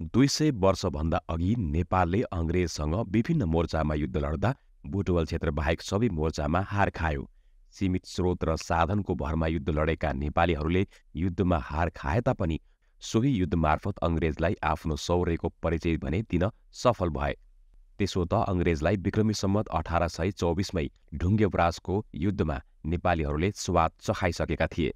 दुई सय वर्षभन्दा अघि नेपालले अङ्ग्रेजसँग विभिन्न मोर्चामा युद्ध लड्दा बुटवल क्षेत्रबाहेक सबै मोर्चामा हार खायो सीमित स्रोत र साधनको भरमा युद्ध लडेका नेपालीहरूले युद्धमा हार खाए तापनि सोही युद्धमार्फत अङ्ग्रेजलाई आफ्नो सौर्यको परिचय भने दिन सफल भए त्यसो त अङ्ग्रेजलाई विक्रमी सम्मत अठार सय चौबिसमै ढुङ्गेवराजको युद्धमा नेपालीहरूले स्वाद चखाइसकेका थिए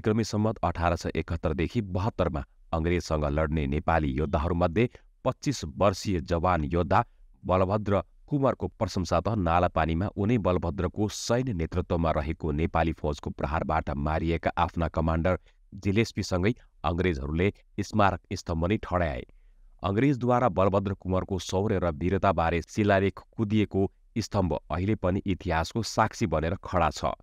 विक्रमी सम्मत अठार सय एकहत्तरदेखि बहत्तरमा अङ्ग्रेजसँग लड्ने नेपाली योद्धाहरूमध्ये पच्चिस वर्षीय जवान योद्धा बलभद्र कुमारको प्रशंसा त नालापानीमा उनै बलभद्रको सैन्य नेतृत्वमा रहेको नेपाली फौजको प्रहारबाट मारिएका आफ्ना कमान्डर जेलेस्पीसँगै अङ्ग्रेजहरूले स्मारक स्तम्भ नै ठड्याए अङ्ग्रेजद्वारा बलभद्र कुमारको शौर्य र वीरताबारे शिलालेख कुदिएको स्तम्भ अहिले पनि इतिहासको साक्षी बनेर खडा छ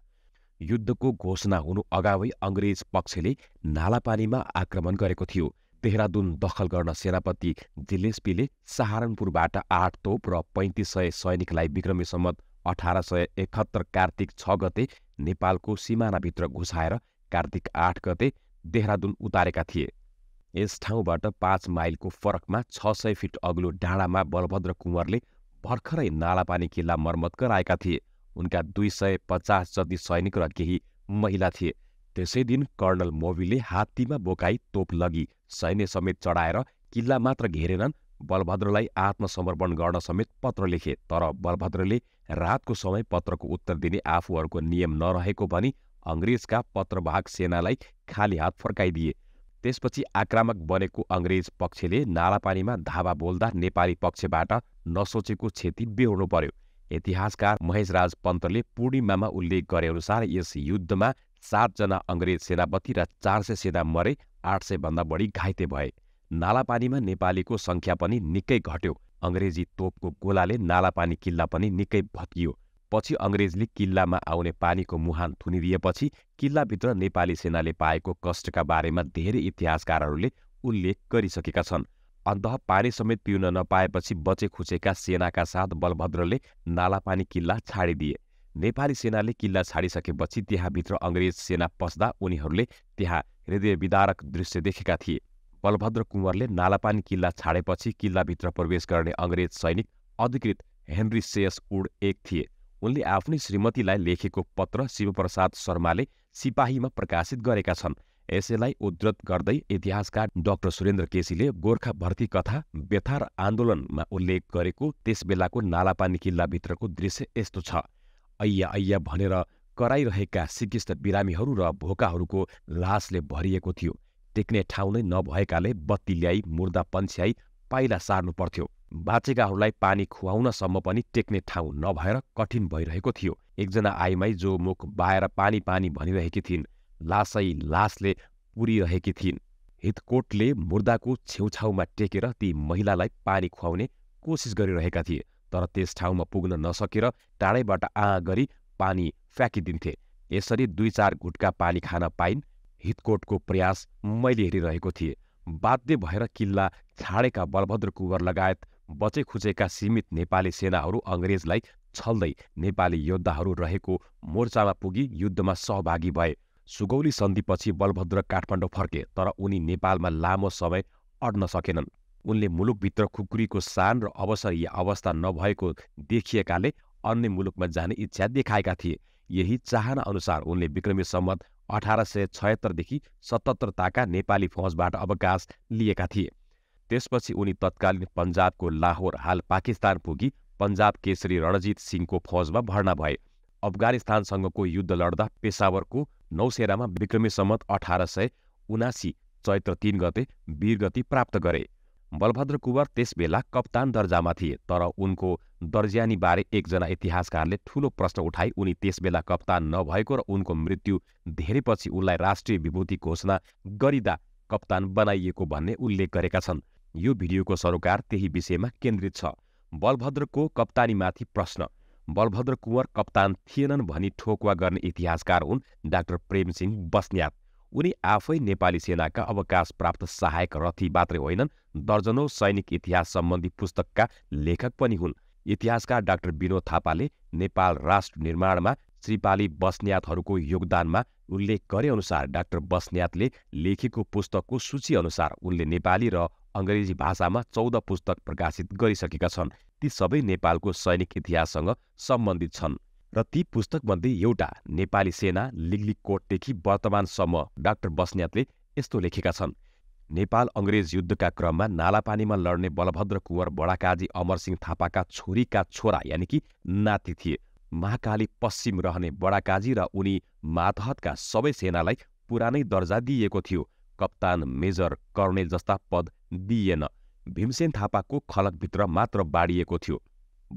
युद्धको घोषणा हुनु अगावै अङ्ग्रेज पक्षले नालापानीमा आक्रमण गरेको थियो देहरादुन दखल गर्न सेनापति जिलेस्पीले सहारनपुरबाट आठ तोप र पैँतिस सय सैनिकलाई विक्रमी सम्मत अठार सय एकहत्तर कार्तिक छ गते नेपालको सिमानाभित्र घुसाएर कार्तिक आठ गते देहरादुन उतारेका थिए यस ठाउँबाट पाँच माइलको फरकमा छ सय फिट अग्लो डाँडामा बलभद्र कुँवरले भर्खरै नालापानी किल्ला मर्मत गराएका थिए उनका दुई सय पचास जति सैनिक र केही महिला थिए त्यसै दिन कर्णल मोवीले हात्तीमा बोकाई तोप लगी सैन्य समेत चढाएर किल्ला मात्र घेरेनन् बलभद्रलाई आत्मसमर्पण गर्न समेत पत्र लेखे तर बलभद्रले रातको समय पत्रको उत्तर दिने आफूहरूको नियम नरहेको भनी अङ्ग्रेजका पत्रवाहक सेनालाई खाली हात फर्काइदिए त्यसपछि आक्रामक बनेको अङ्ग्रेज पक्षले नालापानीमा धावा बोल्दा नेपाली पक्षबाट नसोचेको क्षति बेहोर्नु पर्यो इतिहासकार महेशराज पन्तले पूर्णिमामा उल्लेख गरेअनुसार यस युद्धमा सातजना अङ्ग्रेज सेनापति र चार सय सेना मरे आठ भन्दा बढी घाइते भए नालापानीमा नेपालीको सङ्ख्या पनि निकै घट्यो अङ्ग्रेजी तोपको गोलाले नालापानी किल्ला पनि निकै भत्कियो पछि अङ्ग्रेजले किल्लामा आउने पानीको मुहान थुनिदिएपछि किल्लाभित्र नेपाली सेनाले पाएको कष्टका बारेमा धेरै इतिहासकारहरूले उल्लेख गरिसकेका छन् अंत पानी समेत पिउन नपाए पी बचे खुचे सेना का साथ बलभद्र ने नालापानी किल्ला छाडिदिए नेपाली सेनाले किल्ला छाडिसकेपछि त्यहाँभित्र अंग्रेज सेना पस्दा उनीहरूले त्यहाँ हृदयविदारक दृश्य देखा थे बलभद्र ने नालापानी किल्ला छाडेपछि किल्लाभित्र प्रवेश करने अंग्रेज सैनिक अधिकृत हेनरी सेयस उड एक थे उनके आफ्नै श्रीमतीलाई लेखेको पत्र शिवप्रसाद शर्मा शर्माले में प्रकाशित गरेका यसैलाई उद्धत गर्दै इतिहासकार डाक्टर सुरेन्द्र केसीले गोर्खा भर्ती कथा बेथार आन्दोलनमा उल्लेख गरेको त्यसबेलाको बेलाको नालापानी किल्लाभित्रको दृश्य यस्तो छ अय्या अय्या भनेर कराइरहेका सिकिस्त बिरामीहरू र भोकाहरूको लासले भरिएको थियो टेक्ने ठाउँ नै नभएकाले बत्ती ल्याई मुर्दा पन्छ्याई पाइला सार्नु पर्थ्यो बाँचेकाहरूलाई पानी खुवाउनसम्म पनि टेक्ने ठाउँ नभएर कठिन भइरहेको थियो एकजना आइमाई जो मुख बाएर पानी पानी भनिरहेकी थिइन् लासै लासले पुरिरहेकी थिइन् हितकोटले मुर्दाको छेउछाउमा टेकेर ती महिलालाई पानी खुवाउने कोसिस गरिरहेका थिए तर त्यस ठाउँमा पुग्न नसकेर टाढैबाट आ गरी पानी फ्याँकिदिन्थे यसरी दुई चार घुटका पानी खान पाइन् हितकोटको प्रयास मैले हेरिरहेको थिएँ बाध्य भएर किल्ला छाडेका बलभद्र कुवर लगायत बचेखुचेका सीमित नेपाली सेनाहरू अङ्ग्रेजलाई छल्दै नेपाली योद्धाहरू रहेको मोर्चामा पुगी युद्धमा सहभागी भए सुगौली सन्धिपछि बलभद्र काठमाडौँ फर्के तर उनी नेपालमा लामो समय अड्न सकेन उनके मूलुक खुकुरी को शान अवसर या अवस्था नभएको अन्न मूलुक में जाने इच्छा देखा थे यही चाहना अनुसार उनके विक्रमी सम्मत अठारह सय छयत्तरदेखि सतहत्तर ताका नेपाली बा अवकाश थे ते पच्छी उन्नी तत्कालीन पंजाब को लाहौर हाल पाकिस्तान पुगी रणजीत केसरी को फौज में भर्ना अफगानिस्तानसंग को युद्ध लड़ा पेशावर को नौसेरामा विक्रमी सम्मत अठार सय उनासी चैत्र तीन गते वीरगति प्राप्त गरे बलभद्र कुवर बेला कप्तान दर्जामा थिए तर उनको दर्ज्यानीबारे एकजना इतिहासकारले ठूलो प्रश्न उठाई उनी बेला कप्तान नभएको र उनको मृत्यु धेरै पछि उनलाई राष्ट्रिय विभूति घोषणा गरिँदा कप्तान बनाइएको भन्ने उल्लेख गरेका छन् यो भिडियोको सरोकार त्यही विषयमा केन्द्रित छ बलभद्रको कप्तानीमाथि प्रश्न बलभद्र कुंवर कप्तान थिएनन् भनी ठोकुवा गर्ने इतिहासकार हुन् डाक्टर प्रेमसिंह बस्न्यात उनी आफै नेपाली सेनाका अवकाश प्राप्त सहायक रथी मात्रै होइनन् दर्जनौ सैनिक इतिहास सम्बन्धी पुस्तकका लेखक पनि हुन् इतिहासकार डाक्टर विनोद थापाले नेपाल राष्ट्र निर्माणमा श्रीपाली बस्न्यातहरूको योगदानमा उल्लेख गरे अनुसार डाक्टर बस्न्यातले लेखेको पुस्तकको सूचीअनुसार उनले नेपाली र अङ्ग्रेजी भाषामा चौध पुस्तक प्रकाशित गरिसकेका छन् ती सबै नेपालको सैनिक इतिहाससँग सम्बन्धित छन् र ती पुस्तकमध्ये एउटा नेपाली सेना लिग्लिकोटदेखि वर्तमानसम्म डाक्टर बस्नेतले यस्तो लेखेका छन् नेपाल अङ्ग्रेज युद्धका क्रममा नालापानीमा लड्ने बलभद्र कुँवर बडाकाजी अमरसिंह थापाका छोरीका छोरा यानि कि नाति थिए महाकाली पश्चिम रहने बडाकाजी र उनी मातहतका सबै सेनालाई पुरानै दर्जा दिइएको थियो कप्तान मेजर कर्णेल जस्ता पद दिइएन भीमसेन थापाको खलकभित्र मात्र बाँडिएको थियो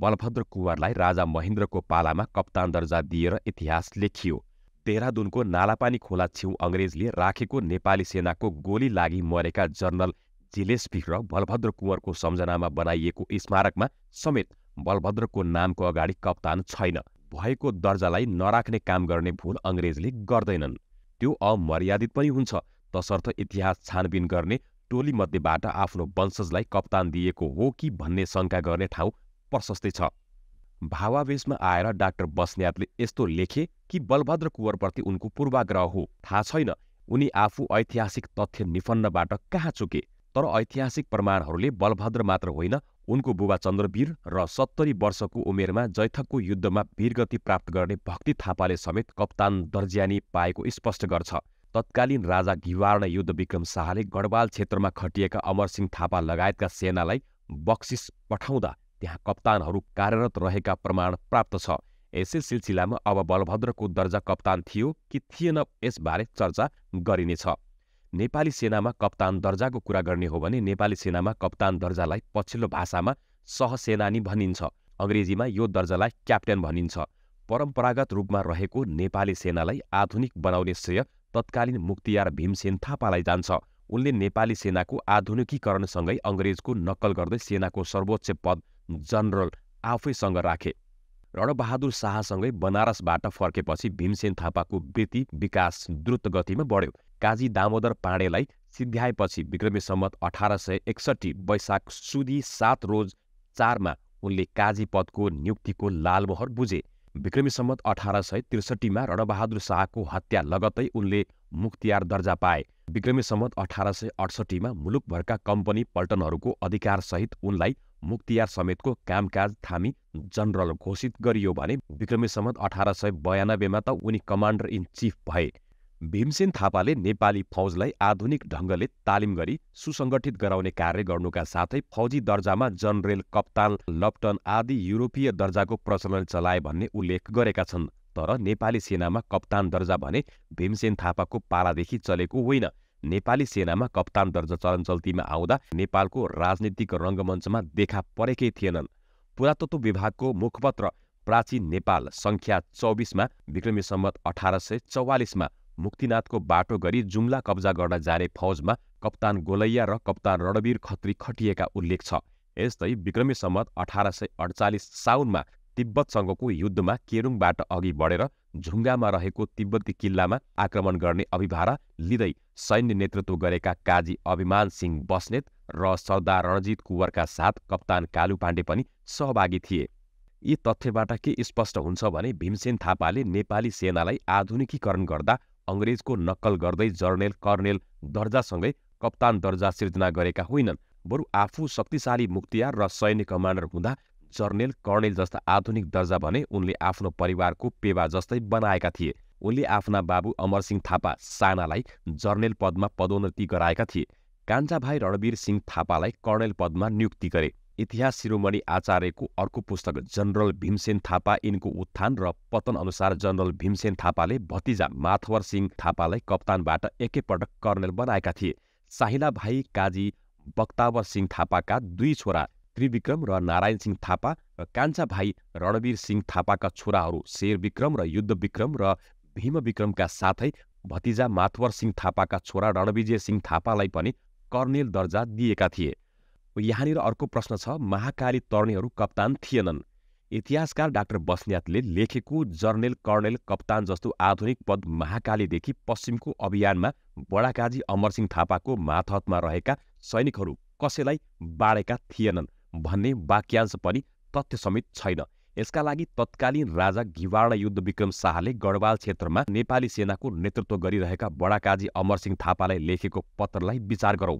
बलभद्र कुँवरलाई राजा महेन्द्रको पालामा कप्तान दर्जा दिएर इतिहास लेखियो देहरादुनको नालापानी खोला छेउ अङ्ग्रेजले राखेको नेपाली सेनाको गोली लागि मरेका जनरल जिलेस्पी र बलभद्र कुँवरको सम्झनामा बनाइएको स्मारकमा समेत बलभद्रको नामको अगाडि कप्तान छैन भएको दर्जालाई नराख्ने काम गर्ने भूल अङ्ग्रेजले गर्दैनन् त्यो अमर्यादित पनि हुन्छ तसर्थ इतिहास छानबिन गर्ने टोली टोलीमध्येबाट आफ्नो वंशजलाई कप्तान दिएको हो कि भन्ने शंका गर्ने ठाउँ प्रशस्तै छ भावावेशमा आएर डाक्टर बस्नेतले यस्तो लेखे कि बलभद्र कुवरप्रति उनको पूर्वाग्रह हो थाहा छैन उनी आफू ऐतिहासिक तथ्य निफन्नबाट कहाँ चुके तर ऐतिहासिक प्रमाणहरूले बलभद्र मात्र होइन उनको बुबा चन्द्रवीर र सत्तरी वर्षको उमेरमा जैथकको युद्धमा वीरगति प्राप्त गर्ने भक्ति थापाले समेत कप्तान दर्ज्यानी पाएको स्पष्ट गर्छ तत्कालीन राजा घिवाड युद्ध विक्रम शाहले गढवाल क्षेत्रमा खटिएका अमरसिंह थापा लगायतका सेनालाई बक्सिस पठाउँदा त्यहाँ कप्तानहरू कार्यरत रहेका प्रमाण प्राप्त छ यसै सिलसिलामा अब बलभद्रको दर्जा कप्तान थियो कि थिएन यसबारे चर्चा गरिनेछ नेपाली सेनामा कप्तान दर्जाको कुरा गर्ने हो भने नेपाली सेनामा कप्तान दर्जालाई पछिल्लो भाषामा सहसेनानी भनिन्छ अङ्ग्रेजीमा यो दर्जालाई क्याप्टेन भनिन्छ परम्परागत रूपमा रहेको नेपाली सेनालाई आधुनिक बनाउने श्रेय तत्कालीन मुक्तियार भीमसेन थापालाई जान्छ उनले नेपाली सेनाको आधुनिकीकरणसँगै अङ्ग्रेजको नक्कल गर्दै सेनाको सर्वोच्च पद जनरल आफैसँग राखे रणबहादुर शाहसँगै बनारसबाट फर्केपछि भीमसेन थापाको वृत्ति विकास द्रुत गतिमा बढ्यो काजी दामोदर पाँडेलाई सिध्याएपछि विक्रमी सम्मत अठार सय एकसट्ठी वैशाख सुदी सात रोज चारमा उनले काजी पदको नियुक्तिको लालमोहर बुझे विक्रमी सम्मत अठार सय त्रिसठीमा रणबहादुर शाहको हत्या लगतै उनले मुख्तियार दर्जा पाए विक्रमी सम्मत अठार सय अडसट्ठीमा मुलुकभरका कम्पनी पल्टनहरूको अधिकारसहित उनलाई मुक्तियार समेतको कामकाज थामी जनरल घोषित गरियो भने विक्रमी सम्मत अठार सय बयानब्बेमा त उनी कमान्डर इन चिफ भए भीमसेन थापाले नेपाली फौजलाई आधुनिक ढङ्गले तालिम गरी सुसङ्गठित गराउने कार्य गर्नुका साथै फौजी दर्जामा जनरल कप्तान लप्टन आदि युरोपीय दर्जाको प्रचलन चलाए भन्ने उल्लेख गरेका छन् तर नेपाली सेनामा कप्तान दर्जा भने भीमसेन थापाको पालादेखि चलेको होइन नेपाली सेनामा कप्तान दर्जा चलनचल्तीमा आउँदा नेपालको राजनीतिक रङ्गमञ्चमा देखा परेकै थिएनन् पुरातत्व विभागको मुखपत्र प्राचीन नेपाल सङ्ख्या चौबिसमा विक्रमी सम्मत अठार सय चौवालिसमा मुक्तिनाथ को बाटो गरी जुमला कब्जा करना जाने में कप्तान गोलैया र कप्तान रणवीर खत्री खटिएका उल्लेख छ यस्तै विक्रमी सम्मत में तिब्बतसंग को युद्ध में केरुंग अगि बढ़े झुंगा में रहे तिब्बती में आक्रमण करने अभिभारा लिद सैन्य नेतृत्व करजी अभिमान सिंह बस्नेत रदार रणजीत कुंवर का साथ कप्तान कालू पांडे सहभागी थे ये तथ्यवा के स्पष्ट होने भने भीमसेन थापाले नेपाली सेनालाई आधुनिकीकरण गर्दा अंग्रेज को नक्कल करते जर्नेल कर्नेल दर्जासँगै कप्तान दर्जा सृजना गरेका बरू आपू शक्तिशाली मुक्तियार रैन्य सैन्य कमान्डर हुँदा जर्नेल जस्ता आधुनिक दर्जा बने उनके परिवार को पेवा जस्तै बनाएका उनके बाबू अमर सिंह अमरसिंह थापा सानालाई जर्नेल पदमा पदोन्नति गराएका थे कांचा भाई रणवीर सिंह था कर्णल पद में निुक्ति गरे इतिहास शिरोमणि आचार्यको अर्को पुस्तक जनरल भीमसेन थापा यिनको उत्थान र पतन अनुसार जनरल भीमसेन थापाले भतिजा माथवर सिंह थापालाई कप्तानबाट एकैपटक कर्नेल बनाएका थिए साहिला भाइ काजी बक्तावर सिंह थापाका दुई छोरा त्रिविक्रम र नारायण सिंह थापा र कान्छा भाइ रणवीर सिंह थापाका छोराहरू शेरविक्रम र युद्धविक्रम र भीमविक्रमका साथै भतिजा माथवर सिंह थापाका छोरा रणविजय सिंह थापालाई पनि कर्णेल दर्जा दिएका थिए यहाँनिर अर्को प्रश्न छ महाकाली तर्नेहरू कप्तान थिएनन् इतिहासकार डाक्टर बस्न्यातले लेखेको जर्नेल कर्णेल कप्तान जस्तो आधुनिक पद महाकालीदेखि पश्चिमको अभियानमा बडाकाजी अमरसिंह थापाको माथहतमा रहेका सैनिकहरू कसैलाई बाँडेका थिएनन् भन्ने वाक्यांश पनि तथ्यसमेत छैन यसका लागि तत्कालीन राजा घिवार्ण युद्ध विक्रम शाहले गढवाल क्षेत्रमा नेपाली सेनाको नेतृत्व गरिरहेका बडाकाजी अमरसिंह थापालाई लेखेको पत्रलाई विचार गरौँ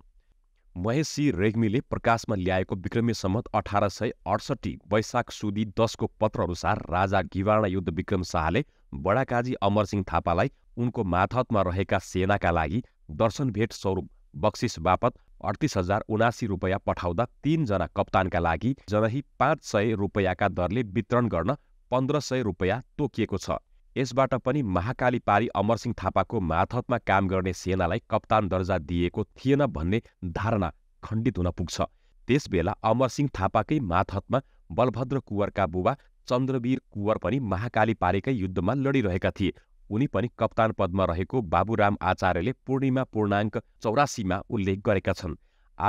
महेशी रेग्मीले प्रकाशमा ल्याएको विक्रमी सम्मत अठार सय अडसट्ठी वैशाख सुदी दसको पत्रअनुसार राजा गिवाणा युद्ध विक्रम शाहले बडाकाजी अमरसिंह थापालाई उनको माथतमा रहेका सेनाका लागि दर्शन भेट स्वरूप बक्सिस बापत अडतिस हजार उनासी रुपियाँ पठाउँदा तीनजना कप्तानका लागि जनही पाँच सय रुपियाँका दरले वितरण गर्न पन्ध्र सय रुपियाँ तोकिएको छ यसबाट पनि महाकाली पारी अमरसिंह थापाको माथतमा काम गर्ने सेनालाई कप्तान दर्जा दिएको थिएन भन्ने धारणा खण्डित हुन पुग्छ त्यसबेला अमरसिंह थापाकै माथतमा बलभद्र कुवरका बुबा चन्द्रवीर कुवर पनि महाकाली पारेकै युद्धमा लडिरहेका थिए उनी पनि कप्तान पदमा रहेको बाबुराम आचार्यले पूर्णिमा पूर्णाङ्क चौरासीमा उल्लेख गरेका छन्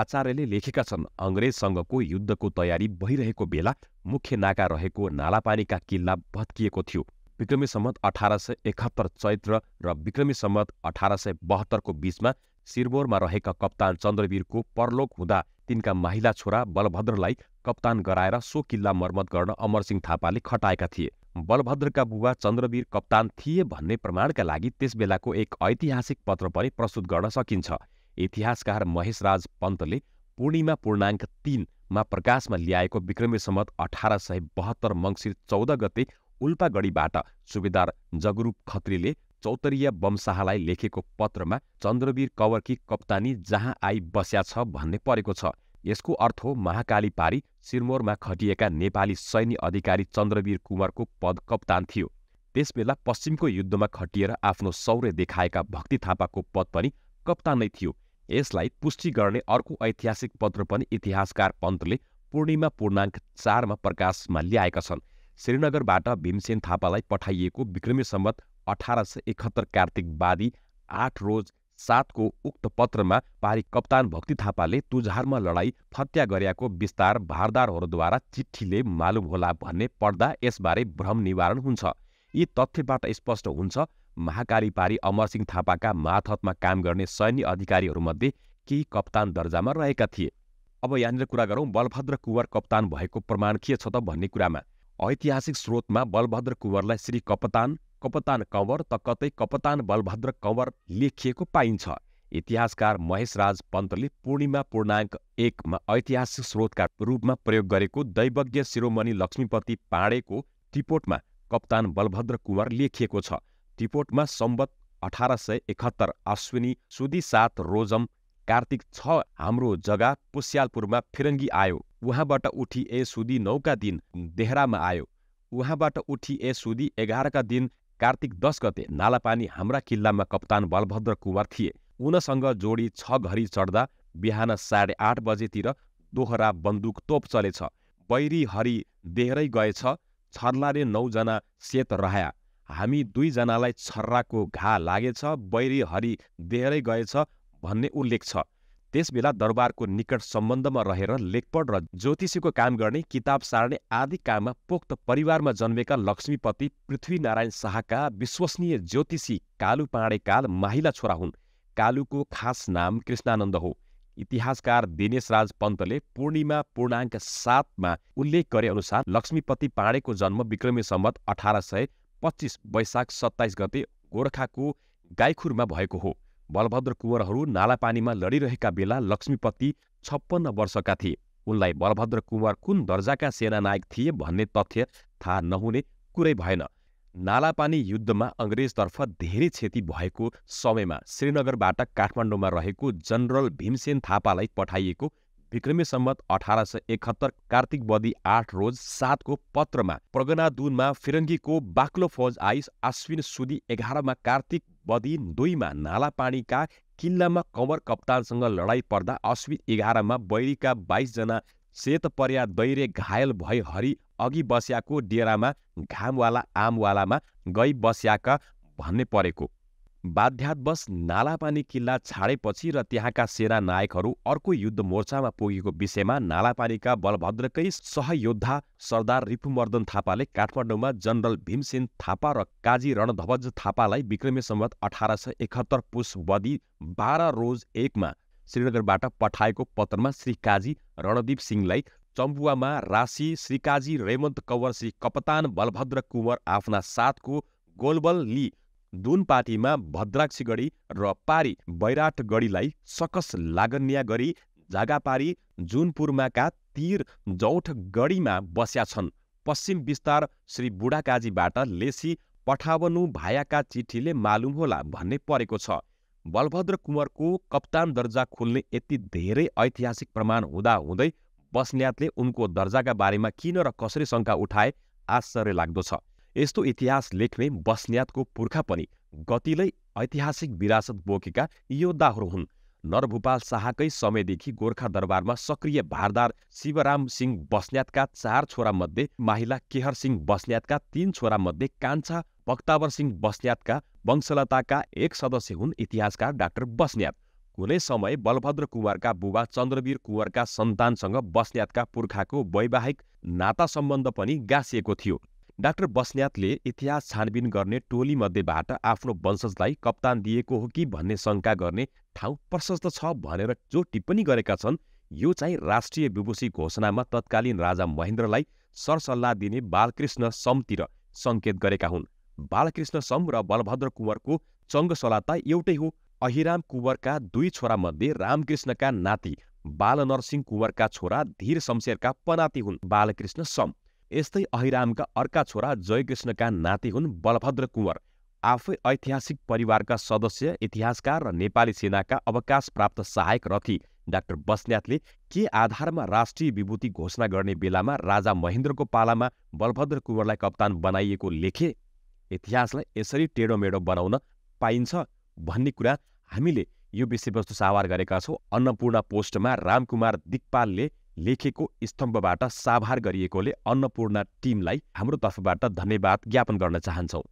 आचार्यले लेखेका छन् अङ्ग्रेजसँगको युद्धको तयारी भइरहेको बेला मुख्य नाका रहेको नालापानीका किल्ला भत्किएको थियो विक्रमी सम्मत अठार सय एकहत्तर चैत्र र विक्रमी सम्मत अठार सय बहत्तरको बीचमा सिरमोरमा रहेका कप्तान चन्द्रवीरको परलोक हुँदा तिनका माहिला छोरा बलभद्रलाई कप्तान गराएर सो किल्ला मर्मत गर्न अमरसिंह थापाले खटाएका थिए बलभद्रका बुबा चन्द्रवीर कप्तान थिए भन्ने प्रमाणका लागि त्यस एक ऐतिहासिक पत्र पनि प्रस्तुत गर्न सकिन्छ इतिहासकार महेशराज पन्तले पूर्णिमा पूर्णाङ्क तिनमा प्रकाशमा ल्याएको विक्रमी सम्मत अठार सय बहत्तर मङ्सिर चौध गते उल्पागढीबाट सुबेदार जगरूप खत्रीले चौतरिया बमशाहलाई लेखेको पत्रमा चन्द्रवीर कवरकी कप्तानी जहाँ आई बस्या छ भन्ने परेको छ यसको अर्थ हो महाकाली पारी सिरमोरमा खटिएका नेपाली सैन्य अधिकारी चन्द्रवीर कुँवरको पद कप्तान थियो त्यसबेला पश्चिमको युद्धमा खटिएर आफ्नो शौर्य देखाएका भक्ति थापाको पद पनि कप्तान नै थियो यसलाई पुष्टि गर्ने अर्को ऐतिहासिक पत्र पनि इतिहासकार पन्तले पूर्णिमा पूर्णाङ्क चारमा प्रकाशमा ल्याएका छन् श्रीनगरबाट भीमसेन था पठाइक विक्रमी सम्वत अठार सय एकहत्तर कार्तिकवादी आठ रोज सात को उक्त में पारी कप्तान भक्ति था थापाले में लडाई फत्या गरेको विस्तार भारदारहरूद्वारा चिठीले मालुम होला भन्ने पढ्दा यसबारे भ्रम निवारण हुन्छ यी तथ्यबाट स्पष्ट हो महाकारी पारी अमर सिंह था का थापाका में काम करने सैन्य अधिकारीहरूमध्ये केही कप्तान में रहेका थे अब यहाँनिर कुरा गरौँ बलभद्र कुंवर कप्तान भारत प्रमाण के छ त भन्ने ऐतिहासिक स्रोतमा बलभद्र कुँवरलाई श्री कपतान कपतान कँवर त कतै कपतान बलभद्र कँवर लेखिएको पाइन्छ इतिहासकार महेशराज राज पन्तले पूर्णिमा पूर्णाङ्क एकमा ऐतिहासिक स्रोतका रूपमा प्रयोग गरेको दैवज्ञ शिरोमणि लक्ष्मीपति पाँडेको टिपोटमा कप्तान बलभद्र कुँवर लेखिएको छ टिपोटमा सम्बत अठार सय एकहत्तर अश्विनी सुदी सात रोजम कार्तिक छ हाम्रो जग्गा पुस्यालपुरमा फिरङ्गी आयो उहाँबाट उठी ए सुदी नौका दिन देहरामा आयो उहाँबाट उठी ए सुदी एघारका दिन कार्तिक दस गते नालापानी हाम्रा किल्लामा कप्तान बलभद्र कुमार थिए उनसँग जोडी छ घरी चढ्दा बिहान साढे आठ बजेतिर दोहरा बन्दुक तोप चलेछ बैरी हरि देहरै गएछ छर्लाले नौजना सेत रहाया हामी दुईजनालाई छर्राको घा लागेछ बैरी हरि देहरै गएछ भन्ने उल्लेख छ त्यसबेला दरबारको निकट सम्बन्धमा रहेर लेखपढ र ज्योतिषीको काम गर्ने किताब सार्ने आदि काममा पोख्त परिवारमा जन्मेका लक्ष्मीपति पृथ्वीनारायण शाहका विश्वसनीय ज्योतिषी कालु पाँडेकाल माहिला छोरा हुन् कालुको खास नाम कृष्णानन्द हो इतिहासकार दिनेशराज राज पन्तले पूर्णिमा पूर्णाङ्क सातमा उल्लेख गरे अनुसार लक्ष्मीपति पाँडेको जन्म विक्रमी सम्बत अठार सय पच्चिस वैशाख सत्ताइस गते गोर्खाको गाईखुरमा भएको हो बलभद्र कुँवरहरू नालापानीमा लडिरहेका बेला लक्ष्मीपति छप्पन्न वर्षका थिए उनलाई बलभद्र कुँवर कुन दर्जाका सेनानायक थिए भन्ने तथ्य थाहा नहुने कुरै भएन नालापानी युद्धमा अङ्ग्रेजतर्फ धेरै क्षति भएको समयमा श्रीनगरबाट काठमाडौँमा रहेको जनरल भीमसेन थापालाई पठाइएको विक्रमे सम्मत अठार सय एकहत्तर कार्तिक बदी आठ रोज सातको पत्रमा प्रगनादुनमा फिरङ्गीको बाक्लो फौज आइस आश्विन सुदी एघारमा कार्तिक बदी दुईमा नालापानीका किल्लामा कमर कप्तानसँग लडाइँ पर्दा अश्विन एघारमा बैरीका बाइसजना सेतपर्या दैरे घायल भई हरि अघि बस्याको डेरामा घामवाला आमवालामा गई बस्याका भन्ने परेको बाध्यातवश नालापानी किल्ला छाडेपछि र त्यहाँका सेना नायकहरू अर्को युद्ध मोर्चामा पुगेको विषयमा नालापानीका बलभद्रकै सहयोद्धा सरदार रिपुमर्दन थापाले काठमाडौँमा जनरल भीमसेन थापा र काजी रणध्वज थापालाई विक्रमे सम्वत अठार सय एकहत्तर पुष्पवधि बाह्र रोज एकमा श्रीनगरबाट पठाएको पत्रमा श्री काजी रणदीप सिंहलाई चम्बुवामा राशि श्रीकाजी रेमन्त कवर श्री कपतान बलभद्र कुँवर आफ्ना साथको गोलबल ली दुनपाटीमा भद्राक्षीगढी र पारी बैराटगढीलाई सकस लागन्या गरी जागापारी जुनपुरमाका तीर जौठगढीमा बस्या छन् पश्चिम विस्तार श्री बुढाकाजीबाट लेसी पठावनु भायाका चिठीले मालुम होला भन्ने परेको छ बलभद्र कुँवरको कप्तान दर्जा खोल्ने यति धेरै ऐतिहासिक प्रमाण हुँदाहुँदै बस्न्यातले उनको दर्जाका बारेमा किन र कसरी शङ्का उठाए आश्चर्य लाग्दो छ यस्तो इतिहास लेख्ने बस्न्यातको पुर्खा पनि गतिलै ऐतिहासिक विरासत बोकेका योद्धाहरू हुन् नरभूपाल शाहकै समयदेखि गोर्खा दरबारमा सक्रिय भारदार शिवराम सिंह बस्न्यातका चार छोरामध्ये माहिला केहर सिंह बस्न्यातका तीन छोरामध्ये कान्छा भक्तावर सिंह बस्न्यातका वंशलताका एक सदस्य हुन् इतिहासकार डाक्टर बस्न्यात कुनै समय बलभद्र कुँवरका बुबा चन्द्रवीर कुँवरका सन्तानसँग बस्न्यातका पुर्खाको वैवाहिक नाता सम्बन्ध पनि गाँसिएको थियो डाक्टर बस्न्यातले इतिहास छानबिन गर्ने टोलीमध्येबाट आफ्नो वंशजलाई कप्तान दिएको हो कि भन्ने शङ्का गर्ने ठाउँ प्रशस्त छ भनेर जो टिप्पणी गरेका छन् यो चाहिँ राष्ट्रिय विभूषी घोषणामा तत्कालीन राजा महेन्द्रलाई सरसल्लाह दिने बालकृष्ण समतिर सङ्केत गरेका हुन् बालकृष्ण सम र बलभद्र कुँवरको चङ्गसलाता एउटै हो अहिराम कुँवरका दुई छोरामध्ये रामकृष्णका नाति बालनरसिंह कुँवरका छोरा धीर शमशेरका पनाति हुन् बालकृष्ण सम यस्तै का अर्का छोरा जयकृष्ण का नाति हुन् बलभद्र कुंवर आफै ऐतिहासिक का सदस्य इतिहासकार र नेपाली सेनाका अवकाश प्राप्त सहायक रथी डाक्टर बस्न्यातले के आधार में राष्ट्रीय विभूति घोषणा करने बेला में राजा महेन्द्र को पाला में बलभद्र कुँवरलाई कप्तान बनाइएको लेखे इतिहास यसरी टेढोमेढो बना पाइन्छ भन्ने हमी हामीले यो विषयवस्तु सावार गरेका छौँ अन्नपूर्ण पोस्टमा रामकुमार दिक्पालले लेखेको स्तम्भबाट साभार गरिएकोले अन्नपूर्ण टिमलाई हाम्रो तर्फबाट धन्यवाद ज्ञापन गर्न चाहन्छौँ।